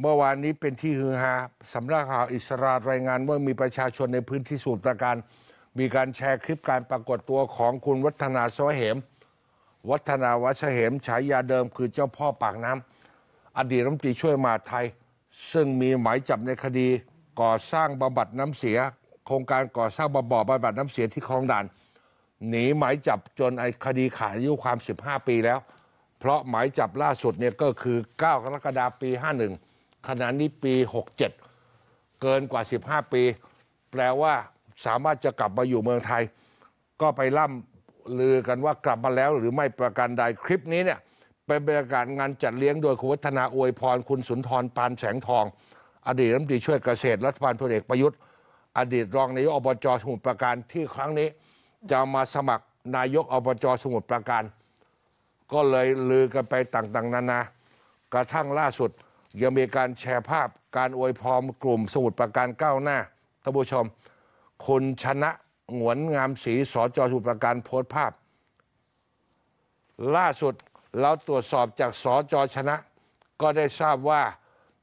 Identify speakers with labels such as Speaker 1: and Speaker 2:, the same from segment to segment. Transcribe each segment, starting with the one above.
Speaker 1: เมื่อวานนี้เป็นที่ฮือฮาสำนักข่าวอิสรารายงานว่ามีประชาชนในพื้นที่สูตรประการ มีการแชร์คลิปการปรากฏตัวของคุณวัฒนาสวเหม วัฒนาวัชเหมฉายาเดิมคือเจ้าพ่อปากน้ำอดีตรัฐมนตรีช่วยมหาไทย ซึ่งมีหมายจับในคดีก่อสร้างบำบัดน้ำเสีย โครงการก่อสร้างบำบ่อบำบัดน้ำเสียที่คลองด่าน หนีหมายจับจนไอคดีขาดอายุความ 15 ปีแล้ว เพราะหมายจับล่าสุดเนี่ยก็คือ 9 กรกฎาคมปี 51ขณะนี้ปี 67 เกินกว่า 15 ปี แปลว่าสามารถจะกลับมาอยู่เมืองไทย ก็ไปล่ำลือกันว่ากลับมาแล้วหรือไม่ประการใดคลิปนี้เนี่ยเป็นบรรยากาศงานจัดเลี้ยงโดยคุณวัฒนาอวยพรคุณสุนทรปานแสงทอง อดีตรัฐมนตรีช่วยเกษตรรัฐบาลพลเอกประยุทธ์อดีตรองนายกอบจสมุทรปราการที่ครั้งนี้จะมาสมัครนายกอบจสมุทรปราการ ก็เลยลือกันไปต่างๆ นานา กระทั่งล่าสุดยังมีการแชร์ภาพการอวยพรกลุ่มสมุดประการก้าวหน้าท่านผู้ชม คุณชนะหงวนงามศรีสจสมุดประการโพสต์ภาพ ล่าสุดเราตรวจสอบจากสจชนะ ก็ได้ทราบว่า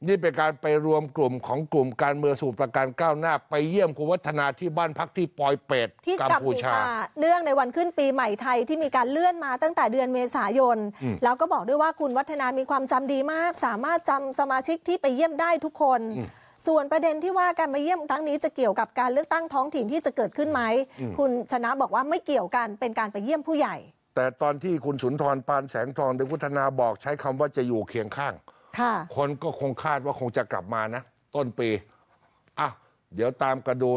Speaker 1: นี่เป็นการไปรวมกลุ่มของกลุ่มการเมืองสูตรประการก้าวหน้าไปเยี่ยมคุณวัฒนาที่บ้านพักที่ปอยเปดที่กัมพูชา
Speaker 2: เนื่องในวันขึ้นปีใหม่ไทย ที่มีการเลื่อนมาตั้งแต่เดือนเมษายนแล้วก็บอกด้วยว่าคุณวัฒนา มีความจำดีมาก สามารถจำสมาชิกที่ไปเยี่ยมได้ทุกคน ส่วนประเด็นที่ว่าการมาเยี่ยมครั้งนี้จะเกี่ยวกับการเลือกตั้งท้องถิ่นที่จะเกิดขึ้นไหมคุณชนะบอกว่าไม่เกี่ยวกันเป็นการไปเยี่ยมผู้ใหญ่
Speaker 1: แต่ตอนที่คุณสุนทรปานแสงทองเดวัฒนาบอกใช้คำว่าจะอยู่เคียงข้างคคนก็คงคาดว่าคงจะกลับมานะ ต้นปี อ่ะ เดี๋ยวตามกระดู